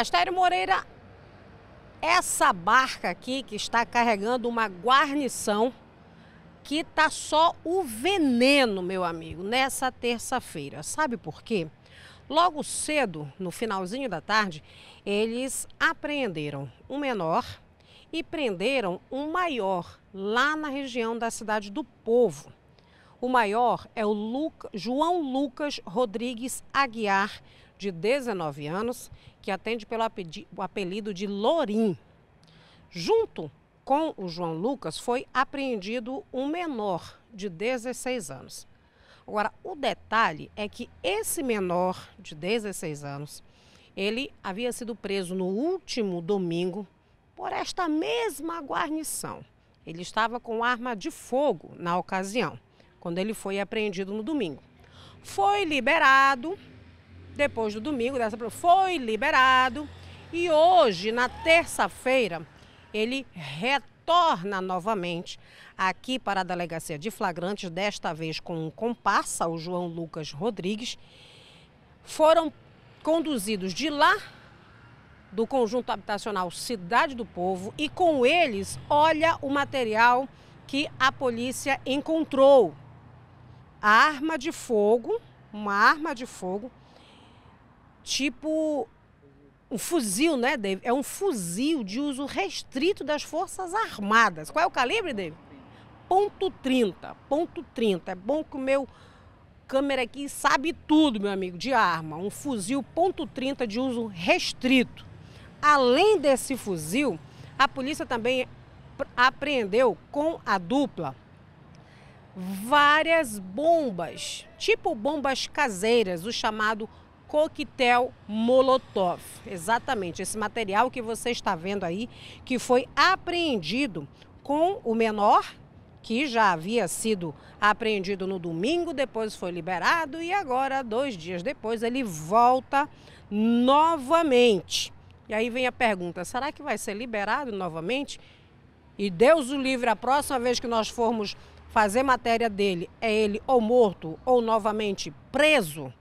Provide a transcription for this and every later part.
Astério Moreira, essa barca aqui que está carregando uma guarnição, que tá só o veneno, meu amigo, nessa terça-feira. Sabe por quê? Logo cedo, no finalzinho da tarde, eles apreenderam um menor e prenderam um maior lá na região da cidade do Povo. O maior é o Luca, João Lucas Rodrigues Aguiar, de 19 anos, que atende pelo apelido de Lorim. Junto com o João Lucas foi apreendido um menor de 16 anos. Agora, o detalhe é que esse menor de 16 anos, ele havia sido preso no último domingo por esta mesma guarnição. Ele estava com arma de fogo na ocasião, quando ele foi apreendido no domingo. Foi liberado depois do domingo, dessa, foi liberado e hoje, na terça-feira, ele retorna novamente aqui para a delegacia de flagrantes, desta vez com um comparsa, o João Lucas Rodrigues. Foram conduzidos de lá do conjunto habitacional Cidade do Povo e com eles, olha o material que a polícia encontrou. arma de fogo, uma arma de fogo tipo um fuzil, né, David? É um fuzil de uso restrito das Forças Armadas. Qual é o calibre, David? Ponto .30, ponto .30. É bom que o meu câmera aqui sabe tudo, meu amigo, de arma. Um fuzil ponto .30 de uso restrito. Além desse fuzil, a polícia também apreendeu com a dupla várias bombas, tipo bombas caseiras, o chamado coquetel Molotov. Exatamente, esse material que você está vendo aí, que foi apreendido com o menor, que já havia sido apreendido no domingo, depois foi liberado e agora, dois dias depois, ele volta novamente. E aí vem a pergunta: será que vai ser liberado novamente? E Deus o livre, a próxima vez que nós formos fazer matéria dele, é ele ou morto ou novamente preso?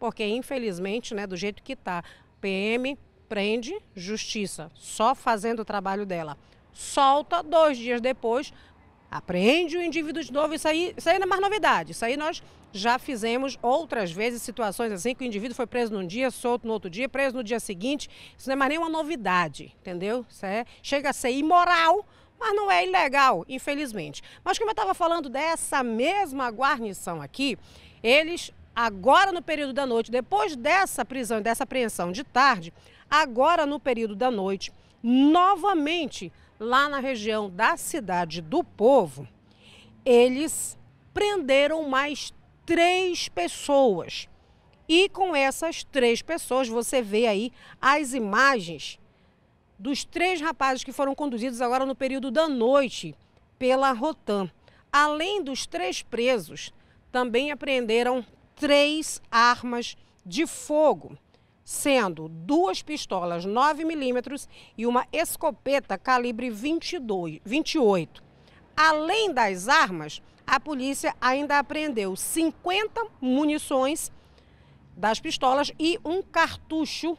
porque infelizmente, né, do jeito que está, PM prende, justiça, só fazendo o trabalho dela. Solta dois dias depois, apreende o indivíduo de novo. Isso aí, isso aí não é mais novidade. Isso aí nós já fizemos outras vezes situações assim que o indivíduo foi preso num dia, solto no outro dia, preso no dia seguinte. Isso não é mais nenhuma novidade, entendeu? Isso é, chega a ser imoral, mas não é ilegal, infelizmente. Mas como eu estava falando dessa mesma guarnição aqui, eles agora no período da noite, depois dessa prisão e dessa apreensão de tarde, agora no período da noite, novamente lá na região da Cidade do Povo, eles prenderam mais três pessoas. E com essas três pessoas, você vê aí as imagens dos três rapazes que foram conduzidos agora no período da noite pela Rotan. Além dos três presos, também apreenderam três armas de fogo, sendo duas pistolas 9 milímetros e uma escopeta calibre 22, 28. Além das armas, a polícia ainda apreendeu 50 munições das pistolas e um cartucho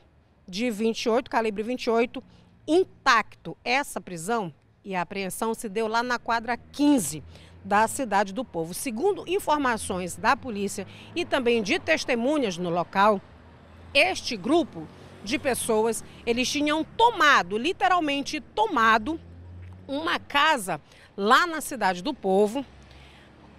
de 28, calibre 28, intacto. Essa prisão e a apreensão se deu lá na quadra 15, da Cidade do Povo. Segundo informações da polícia e também de testemunhas no local, este grupo de pessoas, eles tinham tomado, literalmente tomado, uma casa lá na Cidade do Povo,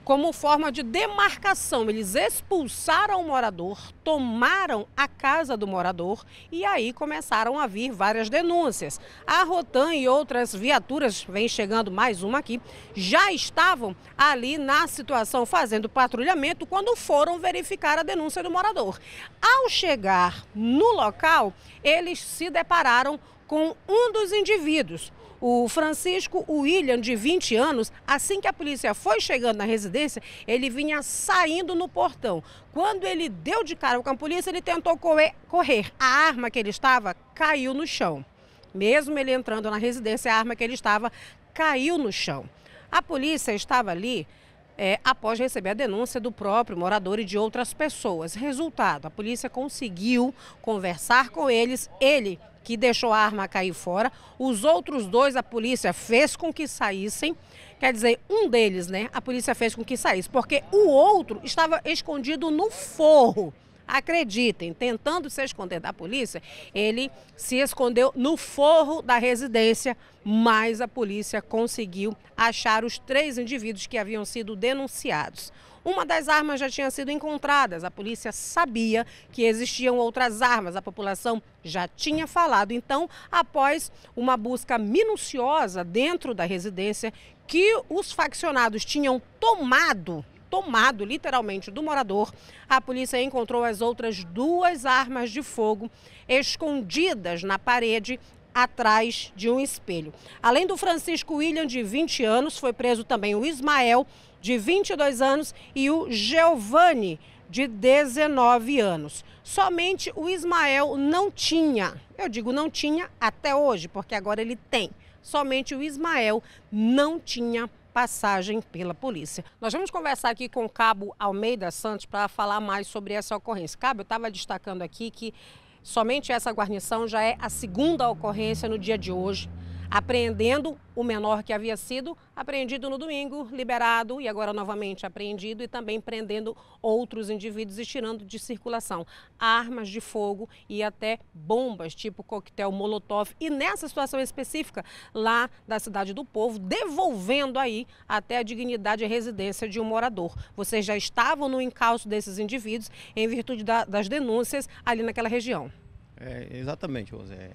como forma de demarcação. Eles expulsaram o morador, tomaram a casa do morador e aí começaram a vir várias denúncias. A Rotan e outras viaturas, vem chegando mais uma aqui, já estavam ali na situação fazendo patrulhamento quando foram verificar a denúncia do morador. Ao chegar no local, eles se depararam com um dos indivíduos o Francisco William, de 20 anos, assim que a polícia foi chegando na residência, ele vinha saindo no portão. Quando ele deu de cara com a polícia, ele tentou correr. A arma que ele estava caiu no chão. Mesmo ele entrando na residência, a arma que ele estava caiu no chão. A polícia estava ali é, após receber a denúncia do próprio morador e de outras pessoas. Resultado, a polícia conseguiu conversar com eles, ele que deixou a arma cair fora, os outros dois a polícia fez com que saíssem, quer dizer, um deles, né, a polícia fez com que saísse, porque o outro estava escondido no forro. Acreditem, tentando se esconder da polícia, ele se escondeu no forro da residência, mas a polícia conseguiu achar os três indivíduos que haviam sido denunciados. Uma das armas já tinha sido encontrada. a polícia sabia que existiam outras armas, a população já tinha falado. Então, após uma busca minuciosa dentro da residência, que os faccionados tinham tomado tomado literalmente do morador, a polícia encontrou as outras duas armas de fogo escondidas na parede atrás de um espelho. Além do Francisco William, de 20 anos, foi preso também o Ismael, de 22 anos, e o Giovanni, de 19 anos. Somente o Ismael não tinha, eu digo não tinha até hoje, porque agora ele tem. Somente o Ismael não tinha passagem pela polícia. Nós vamos conversar aqui com o Cabo Almeida Santos para falar mais sobre essa ocorrência. Cabo, eu estava destacando aqui que somente essa guarnição já é a segunda ocorrência no dia de hoje apreendendo o menor que havia sido apreendido no domingo, liberado e agora novamente apreendido e também prendendo outros indivíduos e tirando de circulação armas de fogo e até bombas tipo coquetel Molotov e nessa situação específica lá da cidade do povo, devolvendo aí até a dignidade e residência de um morador. Vocês já estavam no encalço desses indivíduos em virtude da, das denúncias ali naquela região. É, exatamente, José.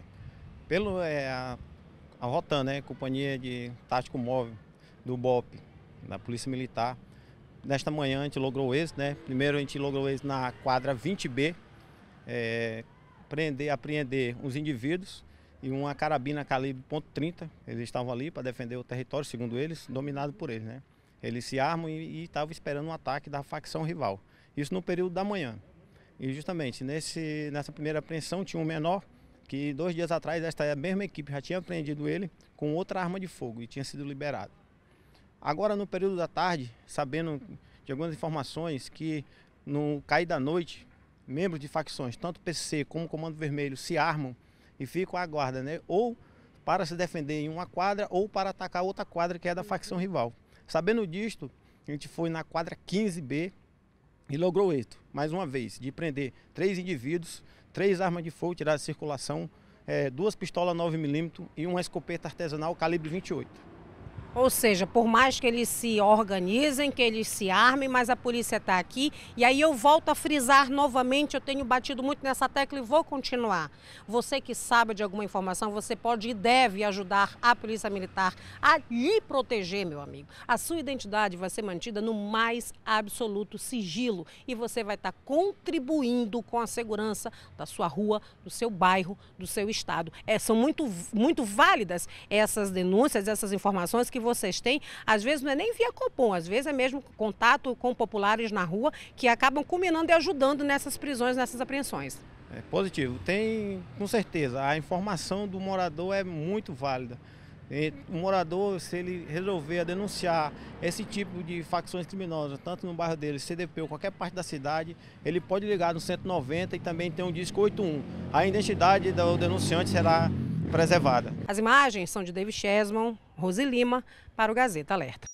Pelo é, a a Rotan, né, Companhia de Tático Móvel do BOP, da Polícia Militar. Nesta manhã a gente logrou isso, né? Primeiro a gente logrou isso na quadra 20B, é, prender, apreender uns indivíduos e uma carabina calibre .30. Eles estavam ali para defender o território, segundo eles, dominado por eles, né? Eles se armam e estavam esperando um ataque da facção rival. Isso no período da manhã. E justamente nesse, nessa primeira apreensão tinha um menor que dois dias atrás esta mesma equipe já tinha prendido ele com outra arma de fogo e tinha sido liberado. Agora, no período da tarde, sabendo de algumas informações que no cair da noite, membros de facções, tanto PC como Comando Vermelho, se armam e ficam à guarda, né? Ou para se defender em uma quadra ou para atacar outra quadra que é da facção rival. Sabendo disto, a gente foi na quadra 15B e logrou êxito, mais uma vez, de prender três indivíduos, três armas de fogo tiradas de circulação, é, duas pistolas 9mm e uma escopeta artesanal calibre 28. Ou seja, por mais que eles se organizem, que eles se armem, mas a polícia está aqui. E aí eu volto a frisar novamente, eu tenho batido muito nessa tecla e vou continuar. Você que sabe de alguma informação, você pode e deve ajudar a Polícia Militar a lhe proteger, meu amigo. A sua identidade vai ser mantida no mais absoluto sigilo e você vai estar tá contribuindo com a segurança da sua rua, do seu bairro, do seu estado. É, são muito, muito válidas essas denúncias, essas informações que vocês têm, às vezes não é nem via Copom, às vezes é mesmo contato com populares na rua que acabam culminando e ajudando nessas prisões, nessas apreensões. É positivo, tem com certeza. A informação do morador é muito válida. O morador, se ele resolver denunciar esse tipo de facções criminosas, tanto no bairro dele, CDP ou qualquer parte da cidade, ele pode ligar no 190 e também tem um disco 81. A identidade do denunciante será preservada. As imagens são de David Chesman, Rose Lima, para o Gazeta Alerta.